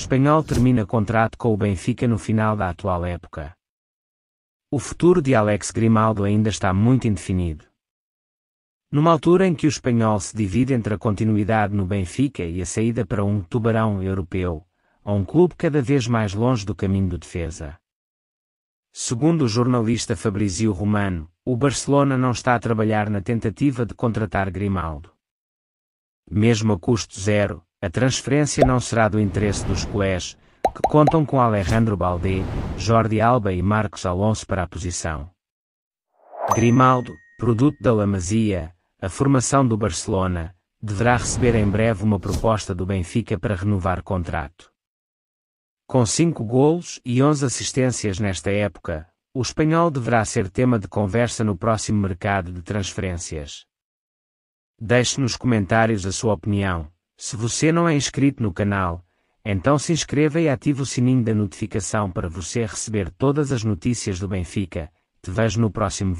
Espanhol termina contrato com o Benfica no final da atual época. O futuro de Alex Grimaldo ainda está muito indefinido. Numa altura em que o espanhol se divide entre a continuidade no Benfica e a saída para um tubarão europeu, a um clube cada vez mais longe do caminho do defesa. Segundo o jornalista Fabrizio Romano, o Barcelona não está a trabalhar na tentativa de contratar Grimaldo mesmo a custo zero, a transferência não será do interesse dos coés, que contam com Alejandro Baldé, Jordi Alba e Marcos Alonso para a posição. Grimaldo, produto da Lamazia, a formação do Barcelona, deverá receber em breve uma proposta do Benfica para renovar contrato. Com 5 golos e 11 assistências nesta época, o espanhol deverá ser tema de conversa no próximo mercado de transferências. Deixe nos comentários a sua opinião. Se você não é inscrito no canal, então se inscreva e ative o sininho da notificação para você receber todas as notícias do Benfica. Te vejo no próximo vídeo.